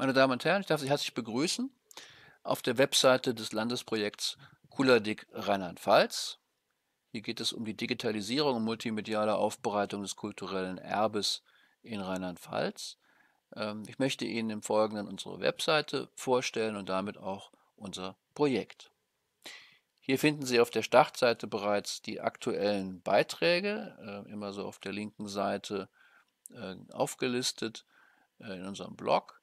Meine Damen und Herren, ich darf Sie herzlich begrüßen auf der Webseite des Landesprojekts Kuladic Rheinland-Pfalz. Hier geht es um die Digitalisierung und multimediale Aufbereitung des kulturellen Erbes in Rheinland-Pfalz. Ähm, ich möchte Ihnen im Folgenden unsere Webseite vorstellen und damit auch unser Projekt. Hier finden Sie auf der Startseite bereits die aktuellen Beiträge, äh, immer so auf der linken Seite äh, aufgelistet äh, in unserem Blog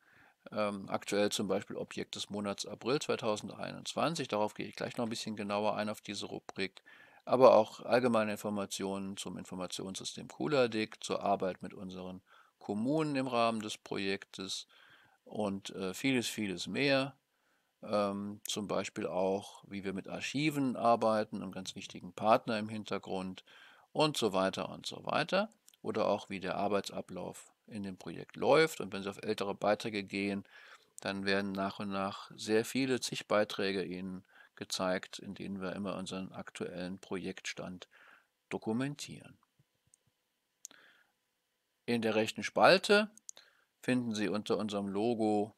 ähm, aktuell zum Beispiel Objekt des Monats April 2021. Darauf gehe ich gleich noch ein bisschen genauer ein auf diese Rubrik. Aber auch allgemeine Informationen zum Informationssystem CoolerDick, zur Arbeit mit unseren Kommunen im Rahmen des Projektes und äh, vieles, vieles mehr. Ähm, zum Beispiel auch, wie wir mit Archiven arbeiten, einem ganz wichtigen Partner im Hintergrund und so weiter und so weiter. Oder auch, wie der Arbeitsablauf in dem Projekt läuft. Und wenn Sie auf ältere Beiträge gehen, dann werden nach und nach sehr viele zig Beiträge Ihnen gezeigt, in denen wir immer unseren aktuellen Projektstand dokumentieren. In der rechten Spalte finden Sie unter unserem Logo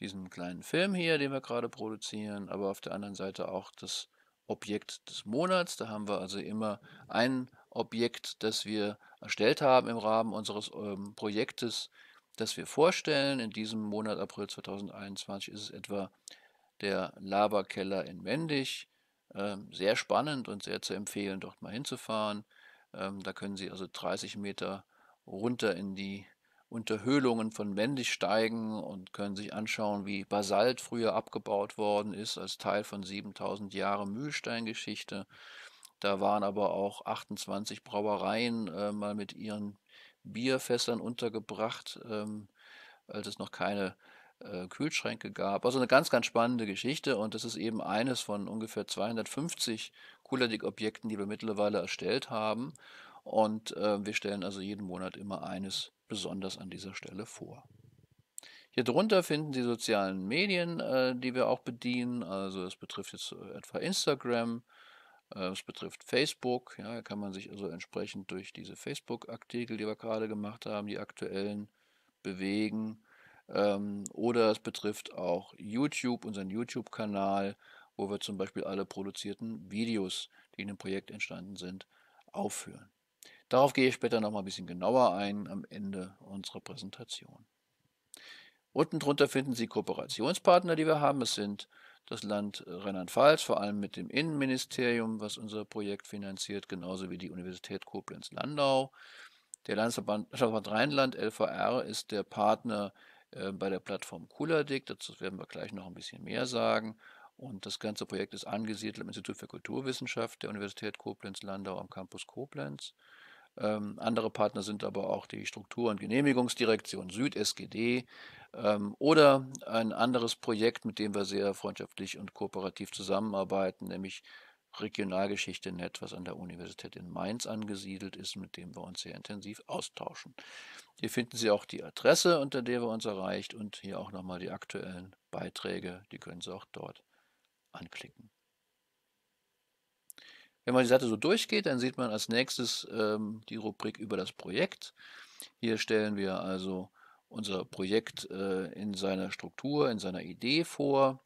diesen kleinen Film hier, den wir gerade produzieren, aber auf der anderen Seite auch das Objekt des Monats. Da haben wir also immer ein Objekt, das wir erstellt haben im Rahmen unseres ähm, Projektes, das wir vorstellen. In diesem Monat April 2021 ist es etwa der Laberkeller in Wendig. Ähm, sehr spannend und sehr zu empfehlen, dort mal hinzufahren. Ähm, da können Sie also 30 Meter runter in die Unterhöhlungen von Wendig steigen und können sich anschauen, wie Basalt früher abgebaut worden ist als Teil von 7000 Jahre Mühlsteingeschichte. geschichte da waren aber auch 28 Brauereien äh, mal mit ihren Bierfässern untergebracht, ähm, als es noch keine äh, Kühlschränke gab. Also eine ganz, ganz spannende Geschichte und das ist eben eines von ungefähr 250 Kuladik-Objekten, die wir mittlerweile erstellt haben. Und äh, wir stellen also jeden Monat immer eines besonders an dieser Stelle vor. Hier drunter finden Sie sozialen Medien, äh, die wir auch bedienen. Also es betrifft jetzt äh, etwa Instagram, es äh, betrifft Facebook, ja, kann man sich also entsprechend durch diese Facebook-Artikel, die wir gerade gemacht haben, die aktuellen, bewegen. Ähm, oder es betrifft auch YouTube, unseren YouTube-Kanal, wo wir zum Beispiel alle produzierten Videos, die in dem Projekt entstanden sind, aufführen. Darauf gehe ich später nochmal ein bisschen genauer ein am Ende unserer Präsentation. Unten drunter finden Sie Kooperationspartner, die wir haben. Es sind das Land äh, Rheinland-Pfalz, vor allem mit dem Innenministerium, was unser Projekt finanziert, genauso wie die Universität Koblenz-Landau. Der Landesverband Rheinland, LVR, ist der Partner äh, bei der Plattform Kuladik. Dazu werden wir gleich noch ein bisschen mehr sagen. Und das ganze Projekt ist angesiedelt im Institut für Kulturwissenschaft der Universität Koblenz-Landau am Campus Koblenz. Ähm, andere Partner sind aber auch die Struktur- und Genehmigungsdirektion Süd SGD ähm, oder ein anderes Projekt, mit dem wir sehr freundschaftlich und kooperativ zusammenarbeiten, nämlich Regionalgeschichte NET, was an der Universität in Mainz angesiedelt ist, mit dem wir uns sehr intensiv austauschen. Hier finden Sie auch die Adresse, unter der wir uns erreicht und hier auch nochmal die aktuellen Beiträge, die können Sie auch dort anklicken. Wenn man die Seite so durchgeht, dann sieht man als nächstes ähm, die Rubrik über das Projekt. Hier stellen wir also unser Projekt äh, in seiner Struktur, in seiner Idee vor.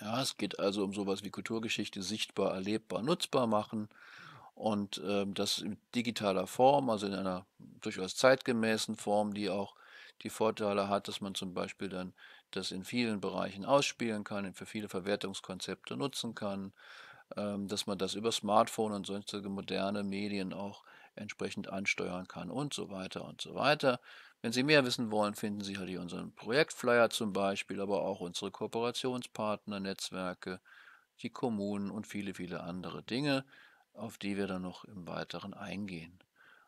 Ja, es geht also um sowas wie Kulturgeschichte sichtbar, erlebbar, nutzbar machen und ähm, das in digitaler Form, also in einer durchaus zeitgemäßen Form, die auch die Vorteile hat, dass man zum Beispiel dann das in vielen Bereichen ausspielen kann, für viele Verwertungskonzepte nutzen kann, ähm, dass man das über Smartphone und sonstige moderne Medien auch entsprechend ansteuern kann und so weiter und so weiter. Wenn Sie mehr wissen wollen, finden Sie halt hier unseren Projektflyer zum Beispiel, aber auch unsere Kooperationspartner, Netzwerke, die Kommunen und viele, viele andere Dinge, auf die wir dann noch im Weiteren eingehen.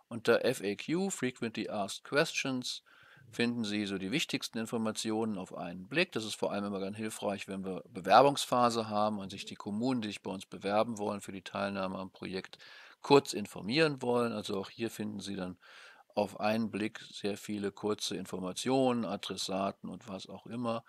Unter FAQ, Frequently Asked Questions, finden Sie so die wichtigsten Informationen auf einen Blick. Das ist vor allem immer ganz hilfreich, wenn wir Bewerbungsphase haben und sich die Kommunen, die sich bei uns bewerben wollen für die Teilnahme am Projekt, kurz informieren wollen. Also auch hier finden Sie dann auf einen Blick sehr viele kurze Informationen, Adressaten und was auch immer.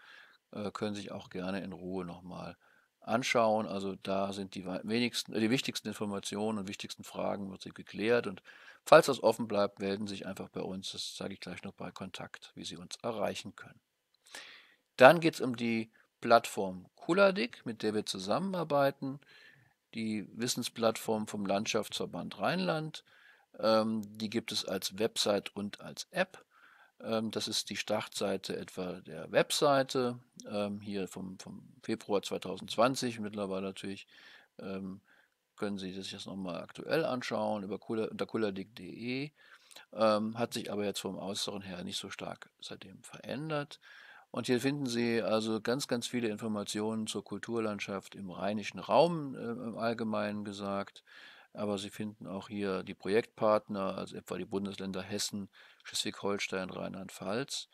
Äh, können sich auch gerne in Ruhe nochmal anschauen. Also da sind die wenigsten, äh, die wichtigsten Informationen und wichtigsten Fragen wird sie geklärt und Falls das offen bleibt, melden Sie sich einfach bei uns. Das zeige ich gleich noch bei Kontakt, wie Sie uns erreichen können. Dann geht es um die Plattform Kuladik, mit der wir zusammenarbeiten. Die Wissensplattform vom Landschaftsverband Rheinland. Ähm, die gibt es als Website und als App. Ähm, das ist die Startseite etwa der Webseite, ähm, hier vom, vom Februar 2020, mittlerweile natürlich können Sie sich das nochmal aktuell anschauen über Cooler, unter coolerdick.de. Ähm, hat sich aber jetzt vom Äußeren her nicht so stark seitdem verändert. Und hier finden Sie also ganz, ganz viele Informationen zur Kulturlandschaft im rheinischen Raum äh, im Allgemeinen gesagt. Aber Sie finden auch hier die Projektpartner, also etwa die Bundesländer Hessen, Schleswig-Holstein, Rheinland-Pfalz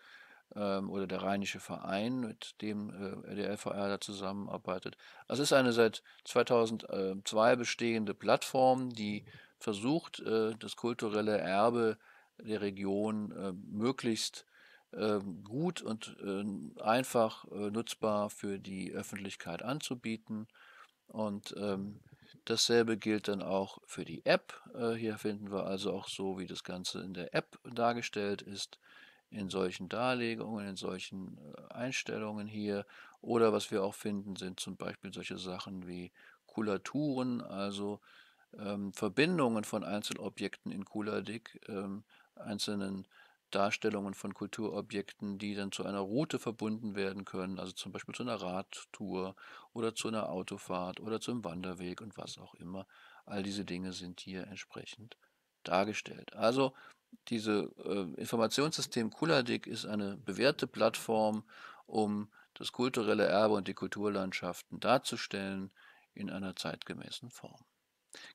ähm, oder der Rheinische Verein, mit dem äh, der LVR da zusammenarbeitet. es ist eine seit 2002 ähm, bestehende Plattform, die versucht, äh, das kulturelle Erbe der Region äh, möglichst ähm, gut und ähm, einfach äh, nutzbar für die Öffentlichkeit anzubieten. Und ähm, Dasselbe gilt dann auch für die App. Äh, hier finden wir also auch so, wie das Ganze in der App dargestellt ist, in solchen Darlegungen, in solchen äh, Einstellungen hier. Oder was wir auch finden, sind zum Beispiel solche Sachen wie Kulaturen, also ähm, Verbindungen von Einzelobjekten in Kuladik, ähm, einzelnen Darstellungen von Kulturobjekten, die dann zu einer Route verbunden werden können, also zum Beispiel zu einer Radtour oder zu einer Autofahrt oder zum Wanderweg und was auch immer. All diese Dinge sind hier entsprechend dargestellt. Also diese äh, Informationssystem Kuladik ist eine bewährte Plattform, um das kulturelle Erbe und die Kulturlandschaften darzustellen in einer zeitgemäßen Form.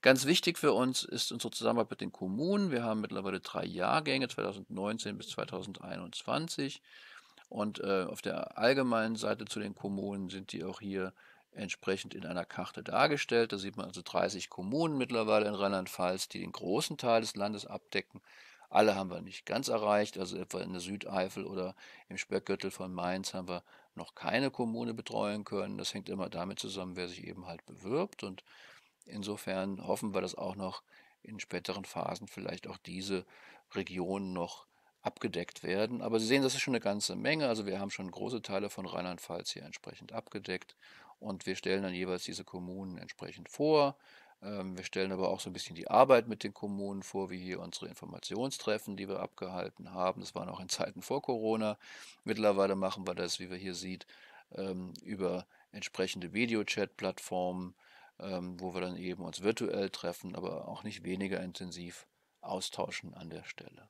Ganz wichtig für uns ist unsere Zusammenarbeit mit den Kommunen. Wir haben mittlerweile drei Jahrgänge, 2019 bis 2021. Und äh, auf der allgemeinen Seite zu den Kommunen sind die auch hier entsprechend in einer Karte dargestellt. Da sieht man also 30 Kommunen mittlerweile in Rheinland-Pfalz, die den großen Teil des Landes abdecken. Alle haben wir nicht ganz erreicht, also etwa in der Südeifel oder im Speckgürtel von Mainz haben wir noch keine Kommune betreuen können. Das hängt immer damit zusammen, wer sich eben halt bewirbt. Und insofern hoffen wir, dass auch noch in späteren Phasen vielleicht auch diese Regionen noch abgedeckt werden. Aber Sie sehen, das ist schon eine ganze Menge. Also wir haben schon große Teile von Rheinland-Pfalz hier entsprechend abgedeckt und wir stellen dann jeweils diese Kommunen entsprechend vor. Ähm, wir stellen aber auch so ein bisschen die Arbeit mit den Kommunen vor, wie hier unsere Informationstreffen, die wir abgehalten haben. Das war noch in Zeiten vor Corona. Mittlerweile machen wir das, wie wir hier sieht, ähm, über entsprechende Videochat-Plattformen, ähm, wo wir dann eben uns virtuell treffen, aber auch nicht weniger intensiv austauschen an der Stelle.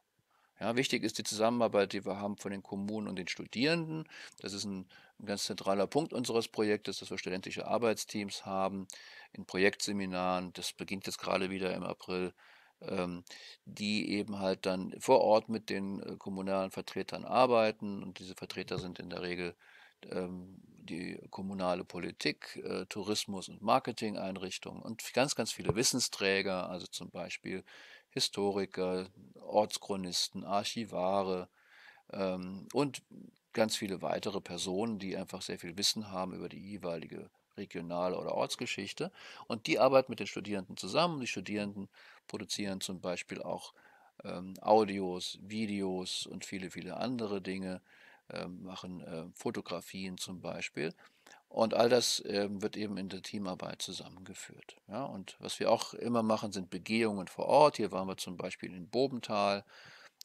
Ja, wichtig ist die Zusammenarbeit, die wir haben von den Kommunen und den Studierenden. Das ist ein, ein ganz zentraler Punkt unseres Projektes, dass wir studentische Arbeitsteams haben in Projektseminaren. Das beginnt jetzt gerade wieder im April ähm, die eben halt dann vor Ort mit den äh, kommunalen Vertretern arbeiten. Und diese Vertreter sind in der Regel ähm, die kommunale Politik, äh, Tourismus- und Marketing-Einrichtungen und ganz, ganz viele Wissensträger, also zum Beispiel Historiker, Ortschronisten, Archivare ähm, und ganz viele weitere Personen, die einfach sehr viel Wissen haben über die jeweilige regionale oder Ortsgeschichte. Und die arbeiten mit den Studierenden zusammen. Die Studierenden produzieren zum Beispiel auch ähm, Audios, Videos und viele, viele andere Dinge, ähm, machen äh, Fotografien zum Beispiel. Und all das äh, wird eben in der Teamarbeit zusammengeführt. Ja, und was wir auch immer machen, sind Begehungen vor Ort. Hier waren wir zum Beispiel in Bobental,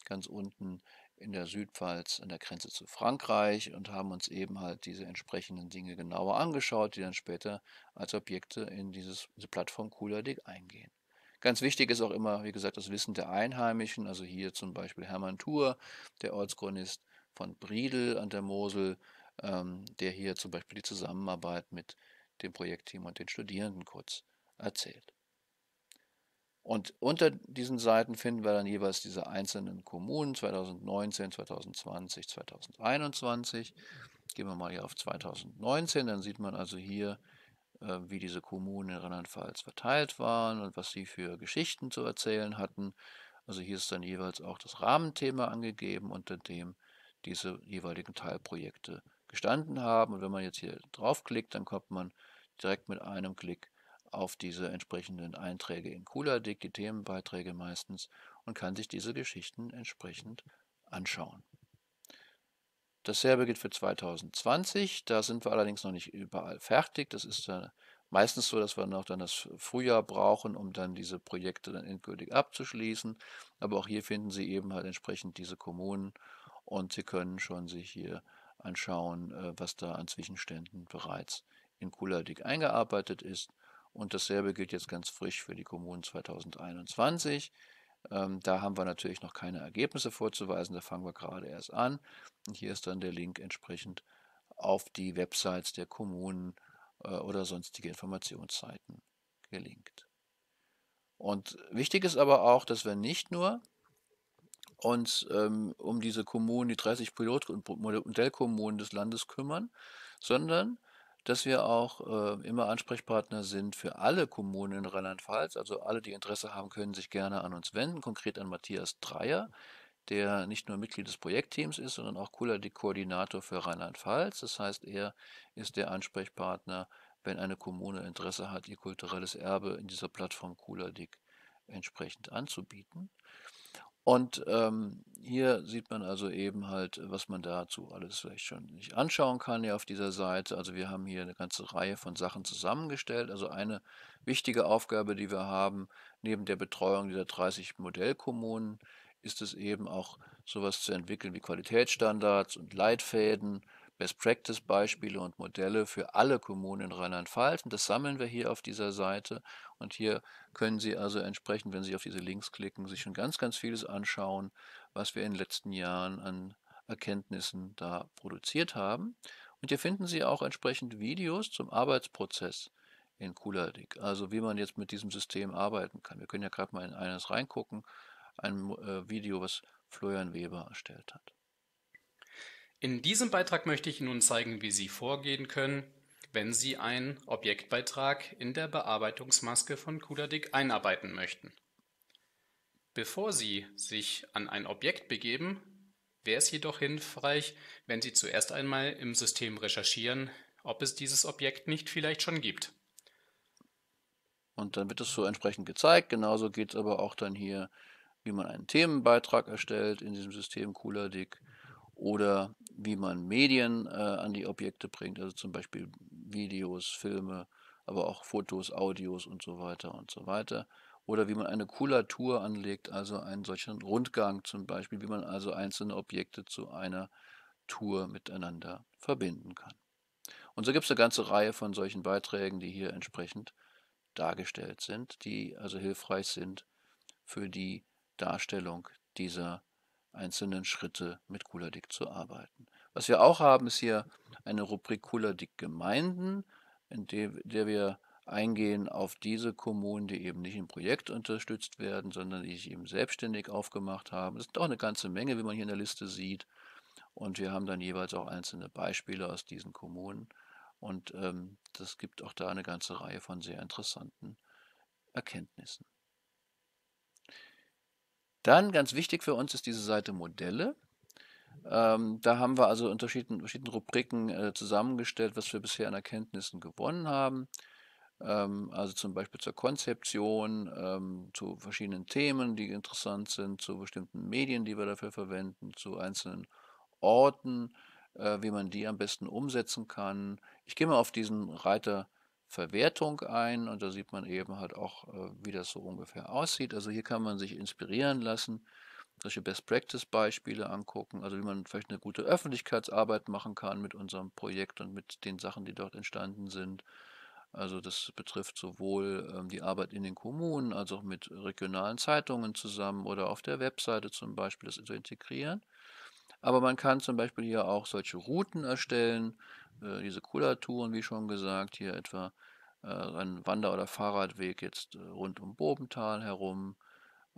ganz unten in der Südpfalz an der Grenze zu Frankreich und haben uns eben halt diese entsprechenden Dinge genauer angeschaut, die dann später als Objekte in dieses, diese Plattform Cooler eingehen. Ganz wichtig ist auch immer, wie gesagt, das Wissen der Einheimischen, also hier zum Beispiel Hermann Thur, der Ortschronist von Briedel an der Mosel, ähm, der hier zum Beispiel die Zusammenarbeit mit dem Projektteam und den Studierenden kurz erzählt. Und unter diesen Seiten finden wir dann jeweils diese einzelnen Kommunen 2019, 2020, 2021. Gehen wir mal hier auf 2019, dann sieht man also hier, äh, wie diese Kommunen in Rheinland-Pfalz verteilt waren und was sie für Geschichten zu erzählen hatten. Also hier ist dann jeweils auch das Rahmenthema angegeben, unter dem diese jeweiligen Teilprojekte gestanden haben. Und wenn man jetzt hier draufklickt, dann kommt man direkt mit einem Klick auf diese entsprechenden Einträge in CoolerDick, die Themenbeiträge meistens, und kann sich diese Geschichten entsprechend anschauen. Dasselbe gilt für 2020, da sind wir allerdings noch nicht überall fertig. Das ist dann meistens so, dass wir noch dann das Frühjahr brauchen, um dann diese Projekte dann endgültig abzuschließen. Aber auch hier finden Sie eben halt entsprechend diese Kommunen und Sie können schon sich hier anschauen, äh, was da an Zwischenständen bereits in Kuladik eingearbeitet ist. Und dasselbe gilt jetzt ganz frisch für die Kommunen 2021. Ähm, da haben wir natürlich noch keine Ergebnisse vorzuweisen, da fangen wir gerade erst an. Und hier ist dann der Link entsprechend auf die Websites der Kommunen äh, oder sonstige Informationsseiten gelinkt. Und wichtig ist aber auch, dass wir nicht nur uns ähm, um diese Kommunen, die 30 Pilot- und Modellkommunen des Landes kümmern, sondern dass wir auch äh, immer Ansprechpartner sind für alle Kommunen in Rheinland-Pfalz. Also alle, die Interesse haben, können sich gerne an uns wenden, konkret an Matthias Dreier, der nicht nur Mitglied des Projektteams ist, sondern auch cooler Koordinator für Rheinland-Pfalz. Das heißt, er ist der Ansprechpartner, wenn eine Kommune Interesse hat, ihr kulturelles Erbe in dieser Plattform Cooler Dick entsprechend anzubieten. Und ähm, hier sieht man also eben halt, was man dazu alles vielleicht schon nicht anschauen kann hier auf dieser Seite. Also wir haben hier eine ganze Reihe von Sachen zusammengestellt. Also eine wichtige Aufgabe, die wir haben, neben der Betreuung dieser 30 Modellkommunen, ist es eben auch sowas zu entwickeln wie Qualitätsstandards und Leitfäden Best-Practice-Beispiele und Modelle für alle Kommunen in Rheinland-Pfalz. Und das sammeln wir hier auf dieser Seite. Und hier können Sie also entsprechend, wenn Sie auf diese Links klicken, sich schon ganz, ganz vieles anschauen, was wir in den letzten Jahren an Erkenntnissen da produziert haben. Und hier finden Sie auch entsprechend Videos zum Arbeitsprozess in Kuladik. Also wie man jetzt mit diesem System arbeiten kann. Wir können ja gerade mal in eines reingucken. Ein äh, Video, was Florian Weber erstellt hat. In diesem Beitrag möchte ich nun zeigen, wie Sie vorgehen können, wenn Sie einen Objektbeitrag in der Bearbeitungsmaske von CUDA-DIC einarbeiten möchten. Bevor Sie sich an ein Objekt begeben, wäre es jedoch hilfreich, wenn Sie zuerst einmal im System recherchieren, ob es dieses Objekt nicht vielleicht schon gibt. Und dann wird es so entsprechend gezeigt. Genauso geht es aber auch dann hier, wie man einen Themenbeitrag erstellt in diesem System CoolerDick oder wie man Medien äh, an die Objekte bringt, also zum Beispiel Videos, Filme, aber auch Fotos, Audios und so weiter und so weiter. Oder wie man eine Kulatur anlegt, also einen solchen Rundgang zum Beispiel, wie man also einzelne Objekte zu einer Tour miteinander verbinden kann. Und so gibt es eine ganze Reihe von solchen Beiträgen, die hier entsprechend dargestellt sind, die also hilfreich sind für die Darstellung dieser einzelnen Schritte mit Kuladik zu arbeiten. Was wir auch haben, ist hier eine Rubrik Kuladik Gemeinden, in der, der wir eingehen auf diese Kommunen, die eben nicht im Projekt unterstützt werden, sondern die sich eben selbstständig aufgemacht haben. Das ist auch eine ganze Menge, wie man hier in der Liste sieht. Und wir haben dann jeweils auch einzelne Beispiele aus diesen Kommunen. Und ähm, das gibt auch da eine ganze Reihe von sehr interessanten Erkenntnissen. Dann ganz wichtig für uns ist diese Seite Modelle. Ähm, da haben wir also in verschiedenen, Rubriken äh, zusammengestellt, was wir bisher an Erkenntnissen gewonnen haben. Ähm, also zum Beispiel zur Konzeption, ähm, zu verschiedenen Themen, die interessant sind, zu bestimmten Medien, die wir dafür verwenden, zu einzelnen Orten, äh, wie man die am besten umsetzen kann. Ich gehe mal auf diesen Reiter Verwertung ein und da sieht man eben halt auch, äh, wie das so ungefähr aussieht. Also hier kann man sich inspirieren lassen, solche Best-Practice-Beispiele angucken, also wie man vielleicht eine gute Öffentlichkeitsarbeit machen kann mit unserem Projekt und mit den Sachen, die dort entstanden sind. Also das betrifft sowohl ähm, die Arbeit in den Kommunen als auch mit regionalen Zeitungen zusammen oder auf der Webseite zum Beispiel das zu integrieren. Aber man kann zum Beispiel hier auch solche Routen erstellen, äh, diese Kullertouren, wie schon gesagt, hier etwa äh, ein Wander- oder Fahrradweg jetzt äh, rund um Bobental herum.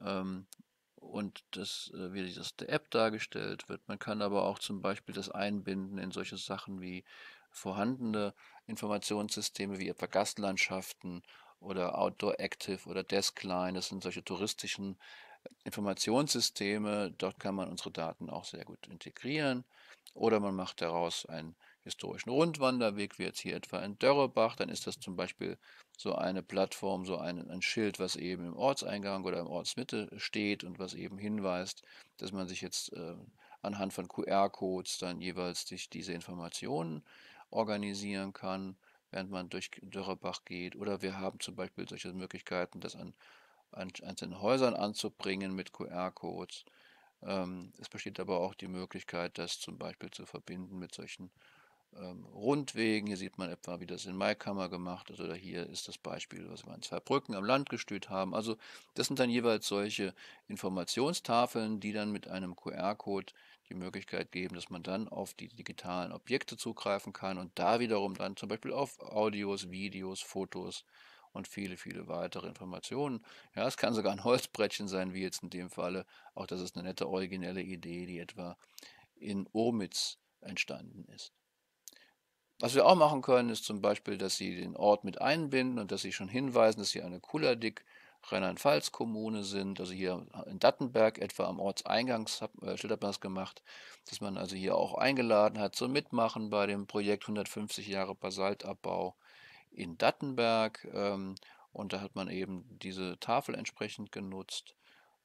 Ähm, und das, äh, wie dieses der App dargestellt wird. Man kann aber auch zum Beispiel das einbinden in solche Sachen wie vorhandene Informationssysteme wie etwa Gastlandschaften oder Outdoor Active oder Deskline. Das sind solche touristischen äh, Informationssysteme. Dort kann man unsere Daten auch sehr gut integrieren. Oder man macht daraus ein historischen Rundwanderweg, wie jetzt hier etwa in Dörrebach, dann ist das zum Beispiel so eine Plattform, so ein, ein Schild, was eben im Ortseingang oder im Ortsmitte steht und was eben hinweist, dass man sich jetzt äh, anhand von QR-Codes dann jeweils durch diese Informationen organisieren kann, während man durch Dörrebach geht. Oder wir haben zum Beispiel solche Möglichkeiten, das an, an, an Häusern anzubringen mit QR-Codes. Ähm, es besteht aber auch die Möglichkeit, das zum Beispiel zu verbinden mit solchen ähm, Rundwegen. Hier sieht man etwa, wie das in Maikammer gemacht ist. Oder hier ist das Beispiel, was wir an zwei Brücken am Land Landgestüt haben. Also das sind dann jeweils solche Informationstafeln, die dann mit einem QR-Code die Möglichkeit geben, dass man dann auf die digitalen Objekte zugreifen kann und da wiederum dann zum Beispiel auf Audios, Videos, Fotos und viele, viele weitere Informationen. Ja, es kann sogar ein Holzbrettchen sein, wie jetzt in dem Falle. Auch das ist eine nette originelle Idee, die etwa in Omitz entstanden ist. Was wir auch machen können, ist zum Beispiel, dass Sie den Ort mit einbinden und dass Sie schon hinweisen, dass Sie eine Kullerdick Rheinland-Pfalz-Kommune sind. Also hier in Dattenberg etwa am Ortseingang steht äh, Schild hat man das gemacht, dass man also hier auch eingeladen hat zum Mitmachen bei dem Projekt 150 Jahre Basaltabbau in Dattenberg. Ähm, und da hat man eben diese Tafel entsprechend genutzt.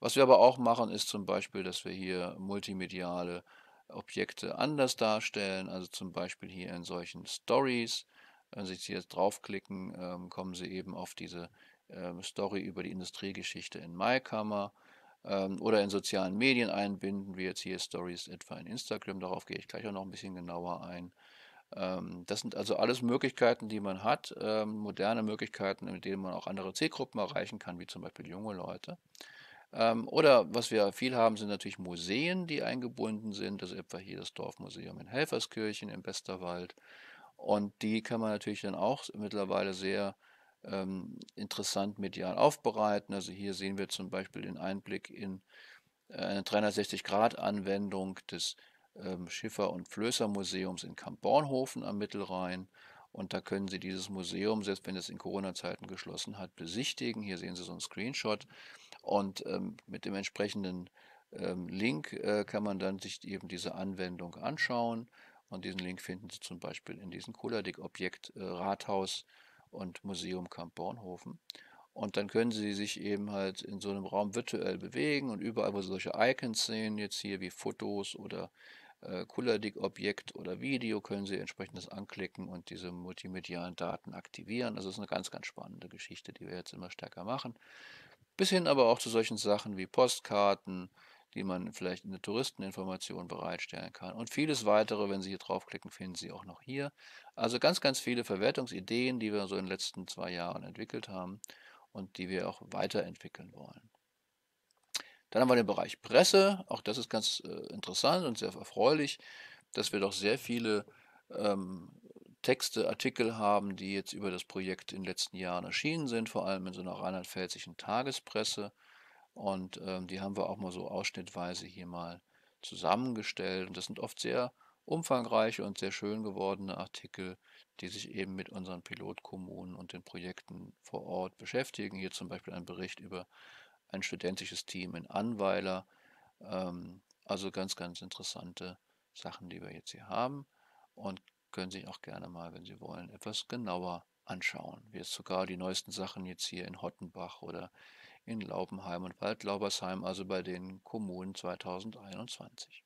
Was wir aber auch machen, ist zum Beispiel, dass wir hier multimediale Objekte anders darstellen. Also zum Beispiel hier in solchen Stories, wenn Sie jetzt draufklicken, ähm, kommen Sie eben auf diese ähm, Story über die Industriegeschichte in Maikammer ähm, oder in sozialen Medien einbinden, wie jetzt hier Stories etwa in Instagram. Darauf gehe ich gleich auch noch ein bisschen genauer ein. das sind also alles Möglichkeiten, die man hat, moderne Möglichkeiten, mit denen man auch andere Zielgruppen erreichen kann, wie zum Beispiel junge Leute. Ähm, oder was wir viel haben, sind natürlich Museen, die eingebunden sind, also etwa hier das Dorfmuseum in Helferskirchen im Westerwald. Und die kann man natürlich dann auch mittlerweile sehr ähm, interessant medial aufbereiten. Also hier sehen wir zum Beispiel den Einblick in äh, eine 360-Grad-Anwendung des ähm, Schiffer- und Flößermuseums in Kamp Bornhofen am Mittelrhein. Und da können Sie dieses Museum, selbst wenn es in Corona-Zeiten geschlossen hat, besichtigen. Hier sehen Sie so einen Screenshot. Und ähm, mit dem entsprechenden ähm, Link äh, kann man dann sich eben diese Anwendung anschauen. Und diesen Link finden Sie zum Beispiel in diesem Kuladick-Objekt äh, Rathaus und Museum Kamp Bornhofen. Und dann können Sie sich eben halt in so einem Raum virtuell bewegen und überall, wo Sie solche Icons sehen, jetzt hier wie Fotos oder äh, Kuladick-Objekt oder Video, können Sie entsprechendes anklicken und diese multimedialen Daten aktivieren. Also es ist eine ganz, ganz spannende Geschichte, die wir jetzt immer stärker machen bis hin aber auch zu solchen Sachen wie Postkarten, die man vielleicht in der Touristeninformation bereitstellen kann und vieles weitere, wenn Sie hier draufklicken, finden Sie auch noch hier. Also ganz, ganz viele Verwertungsideen, die wir so in den letzten zwei Jahren entwickelt haben und die wir auch weiterentwickeln wollen. Dann haben wir den Bereich Presse, auch das ist ganz äh, interessant und sehr erfreulich, dass wir doch sehr viele ähm, Texte, Artikel haben, die jetzt über das Projekt in den letzten Jahren erschienen sind, vor allem in so einer rheinland-pfälzischen Tagespresse. Und ähm, die haben wir auch mal so ausschnittweise hier mal zusammengestellt. Und das sind oft sehr umfangreiche und sehr schön gewordene Artikel, die sich eben mit unseren Pilotkommunen und den Projekten vor Ort beschäftigen. Hier zum Beispiel ein Bericht über ein studentisches Team in Anweiler. Ähm, also ganz, ganz interessante Sachen, die wir jetzt hier haben. Und können Sie auch gerne mal, wenn Sie wollen, etwas genauer anschauen. Wie jetzt sogar die neuesten Sachen jetzt hier in Hottenbach oder in Laubenheim und Waldlaubersheim, also bei den Kommunen 2021.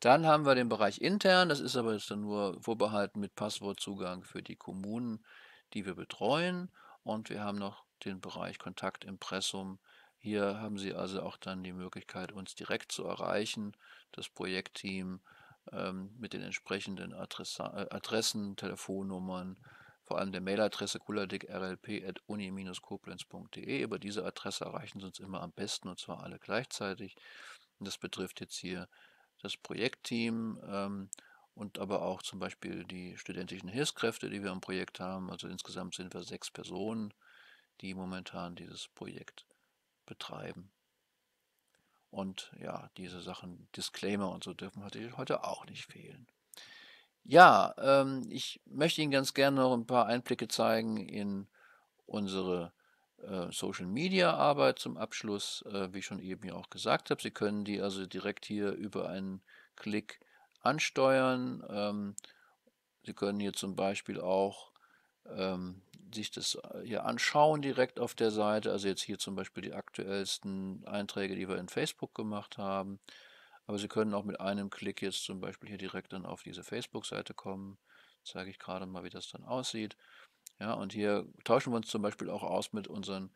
Dann haben wir den Bereich intern, das ist aber jetzt dann nur vorbehalten mit Passwortzugang für die Kommunen, die wir betreuen. Und wir haben noch den Bereich Kontaktimpressum. Hier haben Sie also auch dann die Möglichkeit, uns direkt zu erreichen, das Projektteam ähm, mit den entsprechenden Adressa äh, Adressen, Telefonnummern, vor allem der Mailadresse kuladikrlp.uni-koblenz.de. Über diese Adresse erreichen Sie uns immer am besten und zwar alle gleichzeitig. Und das betrifft jetzt hier das Projektteam ähm, und aber auch zum Beispiel die studentischen Hilfskräfte, die wir im Projekt haben. Also insgesamt sind wir sechs Personen, die momentan dieses Projekt betreiben. Und ja, diese Sachen, Disclaimer und so dürfen heute auch nicht fehlen. Ja, ähm, ich möchte Ihnen ganz gerne noch ein paar Einblicke zeigen in unsere äh, Social Media Arbeit zum Abschluss, äh, wie ich schon eben ja auch gesagt habe. Sie können die also direkt hier über einen Klick ansteuern. Ähm, Sie können hier zum Beispiel auch ähm, sich das äh, hier anschauen direkt auf der Seite. Also jetzt hier zum Beispiel die aktuellsten Einträge, die wir in Facebook gemacht haben. Aber Sie können auch mit einem Klick jetzt zum Beispiel hier direkt dann auf diese Facebook-Seite kommen. Jetzt zeige ich gerade mal, wie das dann aussieht. Ja, und hier tauschen wir uns zum Beispiel auch aus mit unseren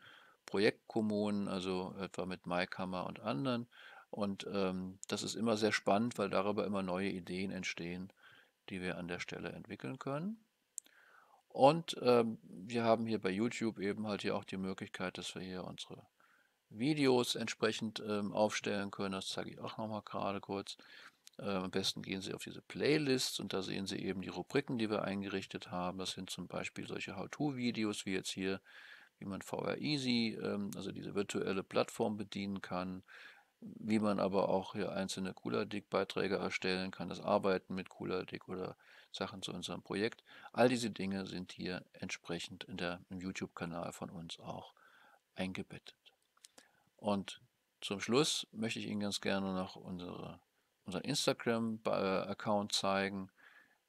Projektkommunen, also etwa mit Maikammer und anderen. Und ähm, das ist immer sehr spannend, weil darüber immer neue Ideen entstehen, die wir an der Stelle entwickeln können. Und ähm, wir haben hier bei YouTube eben halt hier auch die Möglichkeit, dass wir hier unsere Videos entsprechend ähm, aufstellen können. Das zeige ich auch nochmal gerade kurz. Ähm, am besten gehen Sie auf diese Playlists und da sehen Sie eben die Rubriken, die wir eingerichtet haben. Das sind zum Beispiel solche How-To-Videos wie jetzt hier, wie man VR Easy, ähm, also diese virtuelle Plattform bedienen kann wie man aber auch hier einzelne CoolerDick-Beiträge erstellen kann, das Arbeiten mit CoolerDick oder Sachen zu unserem Projekt. All diese Dinge sind hier entsprechend in der, im YouTube-Kanal von uns auch eingebettet. Und zum Schluss möchte ich Ihnen ganz gerne noch unsere, unseren Instagram-Account zeigen.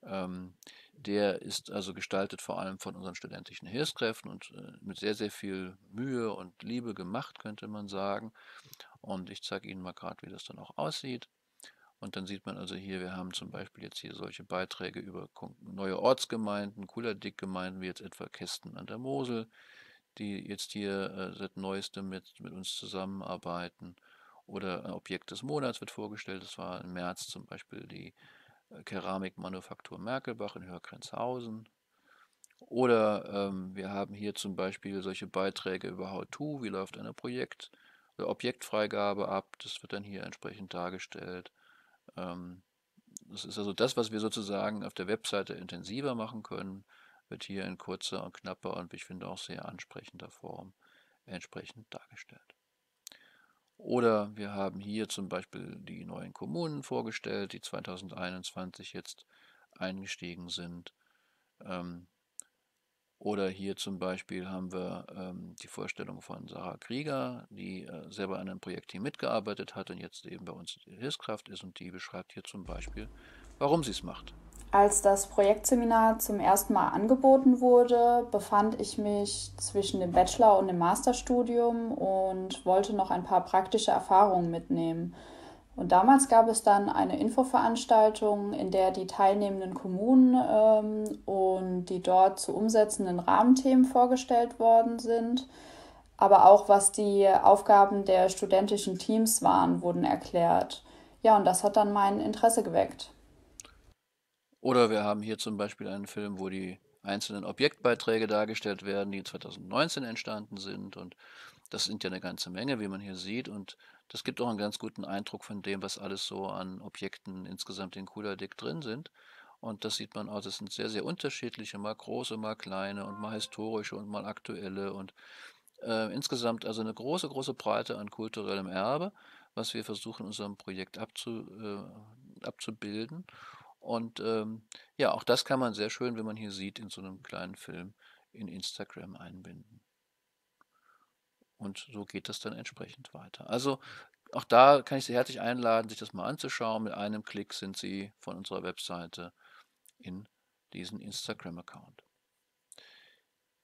Ähm, der ist also gestaltet vor allem von unseren studentischen Hilfskräften und äh, mit sehr, sehr viel Mühe und Liebe gemacht, könnte man sagen. Und ich zeige Ihnen mal gerade, wie das dann auch aussieht. Und dann sieht man also hier, wir haben zum Beispiel jetzt hier solche Beiträge über neue Ortsgemeinden, Kullerdick-Gemeinden, wie jetzt etwa Kästen an der Mosel, die jetzt hier äh, seit neuestem mit, mit uns zusammenarbeiten. Oder ein Objekt des Monats wird vorgestellt. Das war im März zum Beispiel die äh, Keramikmanufaktur Merkelbach in Hörgrenzhausen. Oder ähm, wir haben hier zum Beispiel solche Beiträge über How-To, wie läuft eine Projekt- oder Objektfreigabe ab. Das wird dann hier entsprechend dargestellt. Ähm, das ist also das, was wir sozusagen auf der Webseite intensiver machen können, wird hier in kurzer und knapper und ich finde auch sehr ansprechender Form entsprechend dargestellt. Oder wir haben hier zum Beispiel die neuen Kommunen vorgestellt, die 2021 jetzt eingestiegen sind. Ähm, oder hier zum Beispiel haben wir ähm, die Vorstellung von Sarah Krieger, die äh, selber an einem Projektteam mitgearbeitet hat und jetzt eben bei uns Hilfskraft ist und die beschreibt hier zum Beispiel, warum sie es macht. Als das Projektseminar zum ersten Mal angeboten wurde, befand ich mich zwischen dem Bachelor- und dem Masterstudium und wollte noch ein paar praktische Erfahrungen mitnehmen. Und damals gab es dann eine Infoveranstaltung, in der die teilnehmenden Kommunen ähm, und die dort zu umsetzenden Rahmenthemen vorgestellt worden sind. Aber auch was die Aufgaben der studentischen Teams waren, wurden erklärt. Ja, und das hat dann mein Interesse geweckt. Oder wir haben hier zum Beispiel einen Film, wo die einzelnen Objektbeiträge dargestellt werden, die 2019 entstanden sind. Und das sind ja eine ganze Menge, wie man hier sieht. Und das gibt auch einen ganz guten Eindruck von dem, was alles so an Objekten insgesamt in CUDA-Dick drin sind. Und das sieht man auch, das sind sehr, sehr unterschiedliche, mal große, mal kleine und mal historische und mal aktuelle und äh, insgesamt also eine große, große Breite an kulturellem Erbe, was wir versuchen in unserem Projekt abzu, äh, abzubilden. Und ähm, ja, auch das kann man sehr schön, wenn man hier sieht, in so einem kleinen Film in Instagram einbinden. Und so geht das dann entsprechend weiter. Also auch da kann ich Sie herzlich einladen, sich das mal anzuschauen. Mit einem Klick sind Sie von unserer Webseite in diesen Instagram-Account.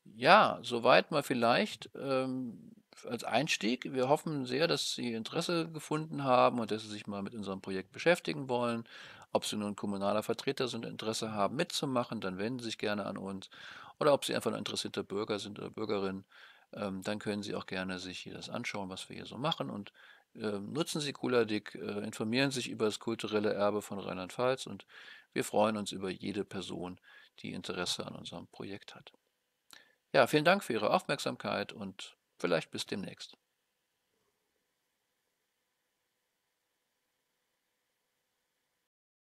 Ja, soweit mal vielleicht ähm, als Einstieg. Wir hoffen sehr, dass Sie Interesse gefunden haben und dass Sie sich mal mit unserem Projekt beschäftigen wollen. Ob Sie nun kommunaler Vertreter sind, und Interesse haben mitzumachen, dann wenden Sie sich gerne an uns. Oder ob Sie einfach ein interessierter Bürger sind oder Bürgerin, ähm, dann können Sie auch gerne sich hier das anschauen, was wir hier so machen und ähm, nutzen Sie Kuladik, äh, informieren sich über das kulturelle Erbe von Rheinland-Pfalz und wir freuen uns über jede Person, die Interesse an unserem Projekt hat. Ja, vielen Dank für Ihre Aufmerksamkeit und vielleicht bis demnächst.